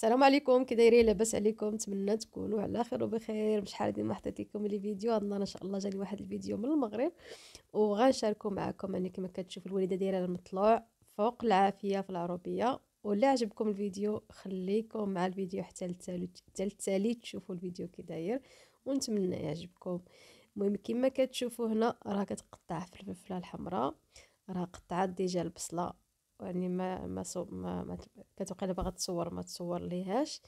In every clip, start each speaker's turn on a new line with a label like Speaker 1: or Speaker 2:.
Speaker 1: السلام عليكم كي دايرين لاباس عليكم نتمنى تكونوا على خير وبخير بشحال حال ديما حطيت لكم لي فيديو هاد النهار ان شاء الله جاني واحد الفيديو من المغرب وغنشاركو معكم انا كما كتشوف الوالده دايره المطلوع فوق العافيه في العربيه ولا عجبكم الفيديو خليكم مع الفيديو حتى التالي تشوفوا الفيديو كي داير ونتمنى يعجبكم المهم كما كتشوفوا هنا راه كتقطع في الفلفله الحمراء راه قطعت ديجا البصله يعني ما ما, صو ما, ما كتبقى باغا تصور ما تصور ليهاش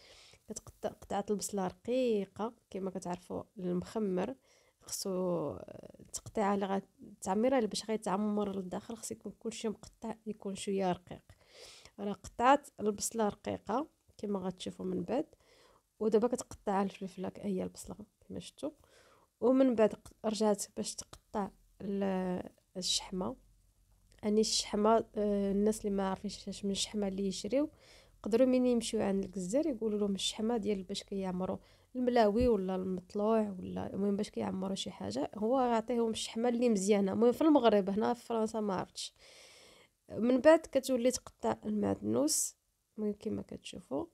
Speaker 1: كتقطع قطعه البصله رقيقه كما كتعرفوا المخمر خصو التقطيعه اللي غتعمرها باش غيتعمر للداخل خص يكون كلشي مقطع يكون شويه رقيق راه قطعت البصله رقيقه كما غتشوفوا من بعد ودابا كتقطع الفلفله هي البصله كما شفتوا ومن بعد رجعت باش تقطع الشحمه اني الشحمه آه، الناس اللي ما عارفينش من الشحمه اللي يشريو يقدروا مين يمشيو عند الجزار يقولوا لهم الشحمه ديال باش كيعمروا الملاوي ولا المطلوع ولا المهم باش كيعمروا شي حاجه هو غيعطيهم الشحمه اللي مزيانه المهم في المغرب هنا في فرنسا ما عرفتش من بعد كتولي تقطع المعدنوس المهم كما كتشوفوا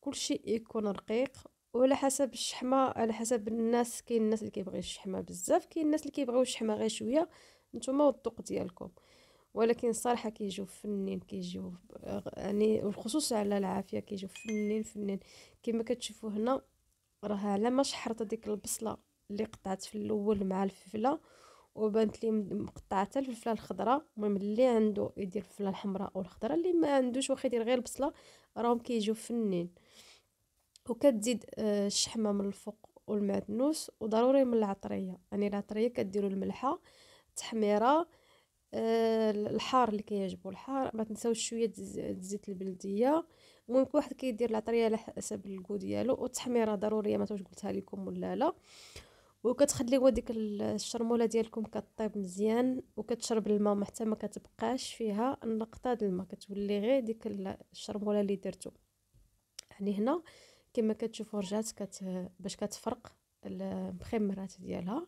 Speaker 1: كلشي يكون رقيق وعلى حسب الشحمه على حسب الناس كاين الناس اللي كيبغي الشحمه بزاف كاين الناس اللي كيبغيو الشحمه غير شويه نتوما والذوق ديالكم ولكن الصراحه كيجيو فنين كيجيو يعني بالخصوص على العافيه كيجيو فنين فنين كما كتشوفوا هنا راه على ما شحرت ديك البصله اللي قطعت في الاول مع الفلفله وبانت لي مقطعه الفلفله الخضراء المهم اللي عنده يدير الفلفله الحمراء او الخضراء اللي ما عندوش واخا يدير غير البصله راهم كيجيو فنين وكتزيد آه، الشحمه من الفوق والمعدنوس وضروري من العطريه يعني العطريه كديروا الملحه التحميره آه، الحار اللي كيعجبو الحار ما تنساوش شويه الزيت البلديه المهم كل واحد كيدير العطريه على حسب الكو ديالو والتحميره ضروريه ما قلتها لكم ولا لا وكتخليو ديك الشرموله ديالكم كطيب مزيان وكتشرب الماء حتى ما كتبقاش فيها النقطه ديال الماء كتولي غير ديك الشرموله اللي درتو يعني هنا كما كتشوفوا رجعت كت باش كتفرق المخمرات ديالها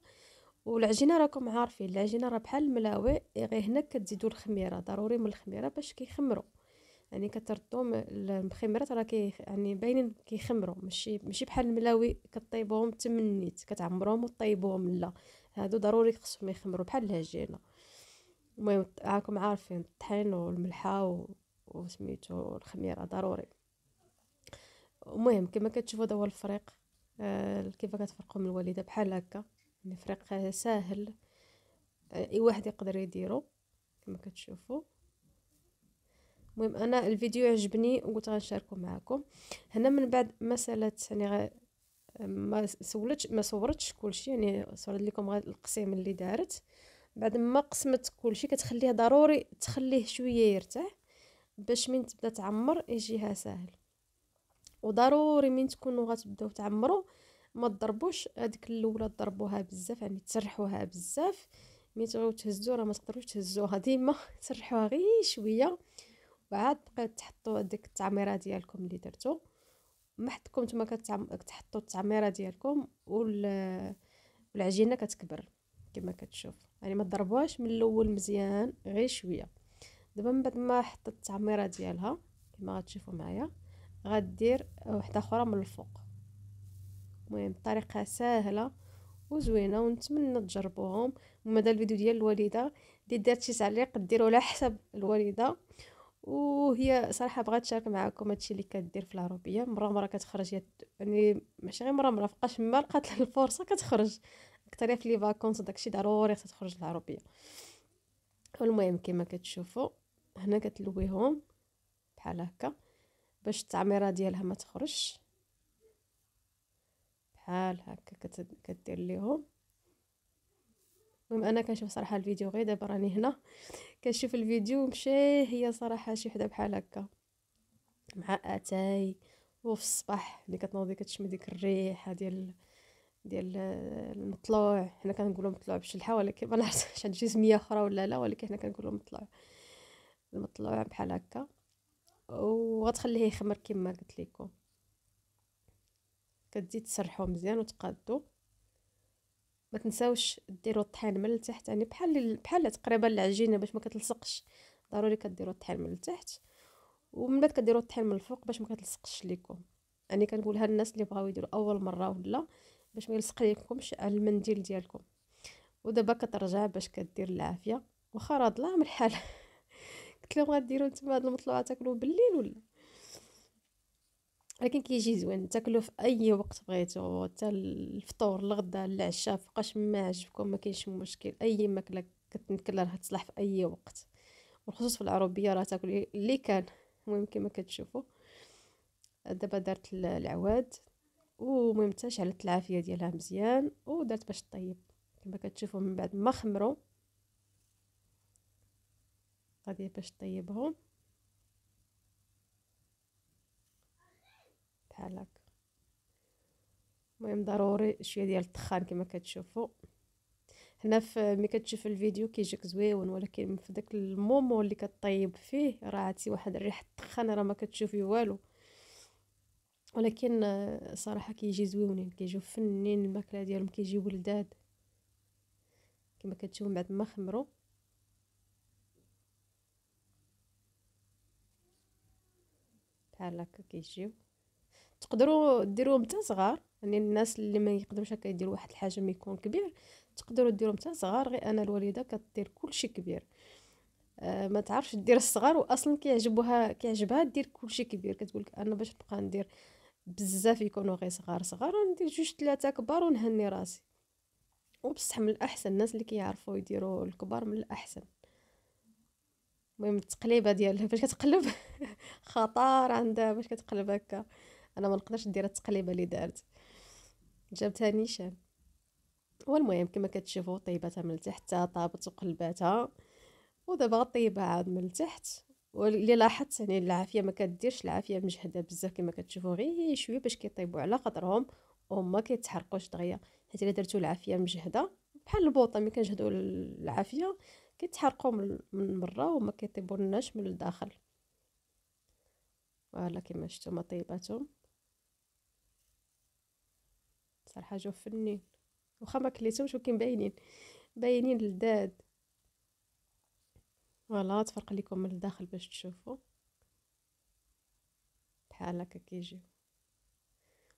Speaker 1: والعجينه راكم عارفين العجينه راه بحال الملاوي غير هنا كتزيدوا الخميره ضروري من الخميره باش كيخمروا يعني كتردهم المخمرات راه كي يعني باينين كيخمروا ماشي ماشي بحال الملاوي كطيبوهم تمنيت كتعمروهم وطيبوهم لا هادو ضروري خصهم يخمروا بحال العجينه المهم راكم عارفين الطحين والملحه و... وسميتو الخميره ضروري المهم كما كتشوفوا هذا هو الفريق آه كيف كتفرقوا من الوالده بحال هكا الفريق ساهل اي واحد يقدر يديرو كما كتشوفوا المهم انا الفيديو عجبني وقلت غنشاركو معكم هنا من بعد ما سالت يعني ما سولتش ما صورتش كلشي يعني صورت لكم غير القسيم اللي دارت بعد ما قسمت كلشي كتخليه ضروري تخليه شويه يرتاح باش من تبدا تعمر يجيها ساهل وضروري من تكونوا غتبداو تعمروا ما تضربوش هذيك الاولى تضربوها بزاف يعني تسرحوها بزاف ملي تبغيو تهزوا راه ما تقدروش تهزوها ديما تسرحوها غير شويه وعاد بقاو تحطوا هذيك التعميره ديالكم اللي درتو حدكم نتوما كتحطوا التعميره ديالكم والعجينه كتكبر كما كتشوف يعني ما تضربوهاش من الاول مزيان غير شويه دابا من بعد ما حطت التعميره ديالها كما غتشوفوا معايا غدير وحده اخرى من الفوق المهم طريقه سهله وزوينه ونتمنى تجربوهم ومدى الفيديو ديال الوالده اللي دارت شي تعليق ديروا على حسب الوالده وهي صراحه بغات تشارك معكم هادشي اللي كدير في العربيه مره مره كتخرج يعني ماشي غير مره مره فقاش ما لقات الفرصه كتخرج اكثر في لي فاكونس داكشي ضروري تخرج للعربية المهم كما كتشوفوا هنا كتلويهم بحال هكا باش التعميره ديالها ما تخرجش شحال هكا كدير ليهم المهم انا كنشوف صراحه الفيديو غير دابا راني هنا كنشوف الفيديو مشي هي صراحه شي وحده بحال هكا مع اتاي وفي الصباح ملي كتنوضي كتشمي ديك الريحه ديال ديال المطلوع حنا كنقولوا مطلوع بشلحه ولكن ما نعرفش هاد سميه اخرى ولا لا ولكن حنا كنقولوا مطلوع المطلوع بحال هكا وغتخليه يخمر كما قلت لكم كتزيد تسرحو مزيان وتقادو ما تنساوش ديروا الطحين من التحت يعني بحال بحال تقريبا العجينه باش ما كتلصقش ضروري كديروا الطحين من التحت ومن بعد كديروا الطحين من الفوق باش ما كتلصقش ليكم انا يعني كنقولها للناس اللي بغاو يديروا اول مره ولا باش ما يلصق ليكمش على المنديل ديالكم ودابا كترجع باش كدير العافيه واخا راه ظلام الحال قلت لهم غديروا نتوما هاد المطلوعه تاكلوا بالليل ولا ولكن كيجي زوين تاكلو في اي وقت بغيتو حتى الفطور الغدا العشاء فوقاش ما عجبكم ما كاينش مشكل اي ماكله كتنكل راه تصلح في اي وقت وخصوص في العربيه راه تاكل اللي كان المهم كما كتشوفوا دابا درت العواد ومهم حتى شعلت العافيه ديالها مزيان ودرت باش طيب كما كتشوفوا من بعد ما خمروا غادي باش طيبهم بحال هكا المهم ضروري شويه ديال التخان كما كتشوفوا هنا في ملي كتشوف الفيديو كيجيك زويون ولكن في داك المومو اللي كطيب فيه راه عتي واحد ريحه التخان راه ما كتشوفي والو ولكن آه، صراحه كيجي زويونين كيجيو فنين الماكله ديالهم كيجي ولداد كما كتشوفوا بعد ما خمروا بحال هكا كيجيو تقدروا ديروهم حتى صغار يعني الناس اللي ما يقدروش هكا يديروا واحد الحجم يكون كبير تقدروا ديروهم حتى صغار غير انا الوالده كدير كلشي كبير آه ما تعرفش دير الصغار واصلا كيعجبوها كيعجبها دير كلشي كبير كتقول لك انا باش نبقى ندير بزاف يكونوا غير صغار صغار وندير جوج ثلاثه كبار ونهني راسي وبصح من الاحسن الناس اللي كيعرفوا يديروا الكبار من الاحسن المهم التقليبه ديالها فاش كتقلب خطار عندها باش كتقلب هكا انا ما نقدرش ندير التقليبه اللي دارت جابتها نيشان والمهم كما كتشوفوا طيبتها من التحت طابت وقلباتها ودابا غطيبها عاد من التحت واللي لاحظت يعني العافيه ما كديرش العافيه مجهده بزاف كما كتشوفوا غير شويه باش كيطيبوا على قدرهم وما كيتحرقوش دغيا حيت الا درتو العافيه مجهده بحال البوطه ملي كنجهدوا العافيه كيتحرقوا من برا وما كيطيبوناش من الداخل فوالا كما شفتوا ما طيباتهم صراحه جو فنين واخا ما كليتهمش ولكن باينين باينين لذاد فوالا تفرق لكم من الداخل باش تشوفوا بحال هكا كيجيو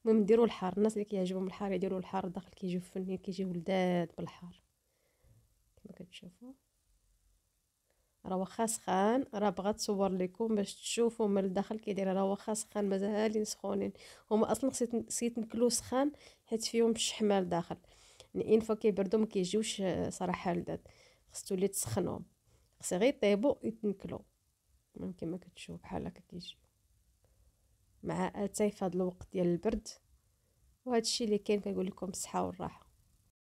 Speaker 1: المهم ديروا الحار الناس اللي كيعجبهم الحار يديروا الحار الداخل كيجيو فنين كيجيو ولداد بالحار كما كتشوفوا راه واخا سخان راه بغا تصور لكم باش تشوفوا من الداخل كي داير راه واخا سخان مازالين سخونين هما اصلا خصيت نسيت نكلو سخان حيت فيهم الشحمه لداخل ان فوا كيبردو ما كيجيوش آه، صراحه لذات خص تولي تسخنهم خصي غير يطيبوا يتنكلو كما كتشوفوا بحال هكا كيجيو مع اتاي في هذا الوقت ديال البرد وهذا الشيء اللي كاين كنقول لكم الصحه والراحه